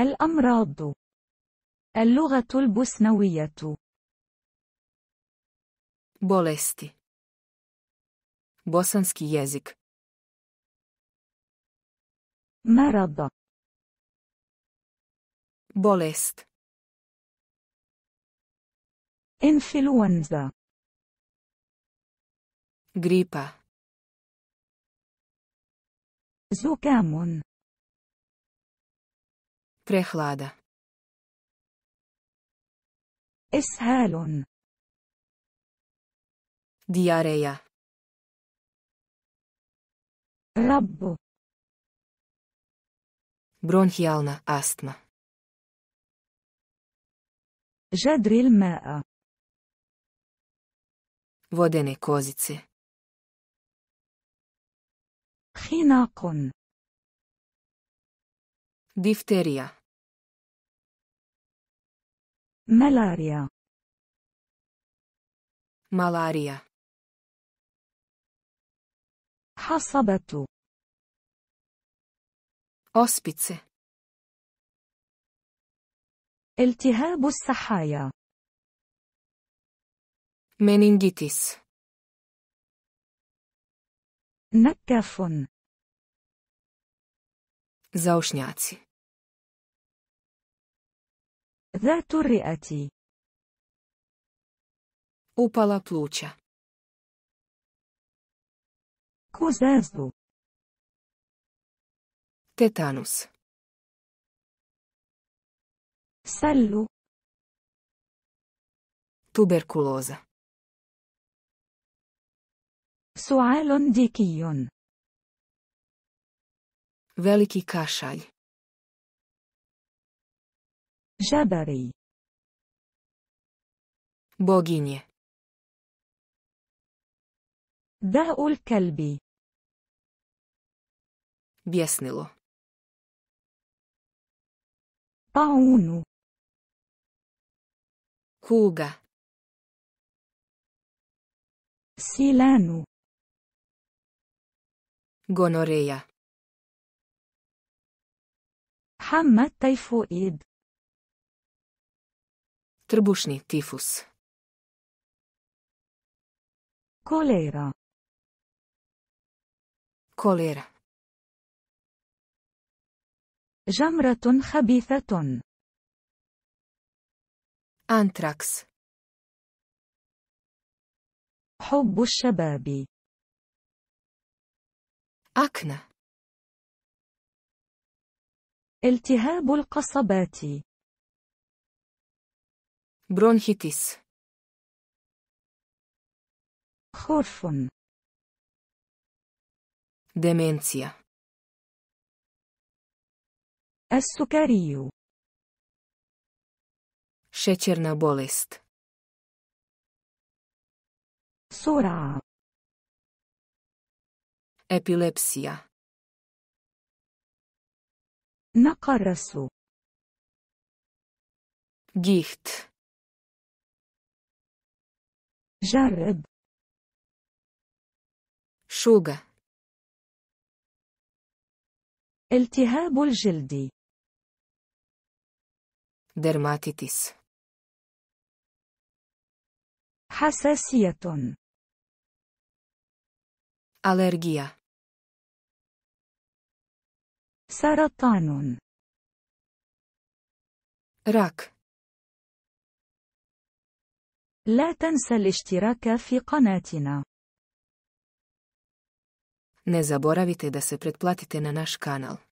الأمراض اللغة البوسنوية بولستي بوسنسكي يزيك مرض بولست انفلونزا غريبا زكام Прехлада. إسهال Діарея. رب Бронхіальна астма. جدر الماء Водені козиці. خناق Дифтерія. ملاريا ملاريا حصبة أوسبيتسي التهاب السحايا منينجيتيس نكاف زوشنياتي za upala pluća kozazdu tetanus sallu tuberkuloza sualon dikijon veliki kašalj Жабари. Богиня. داء الكلب. Беснило. طاعون. Куга. Силану. Гонорея. حمى التيفوئيد Trbušni tifus. Kolera. Kolera. جمرة خبيثة. أنتراكس. حب الشباب. أكنة. التهاب القصبات. برونخيتيس خرف dementia السكري šećerna bolest سرعة epilepsija نقرس جيخت جرب شوغا التهاب الجلد درماتيتيس حساسية ألرجيا سرطان راك لا تنسى الاشتراك في قناتنا. Ne zaboravite da se pretplatite na naš kanal.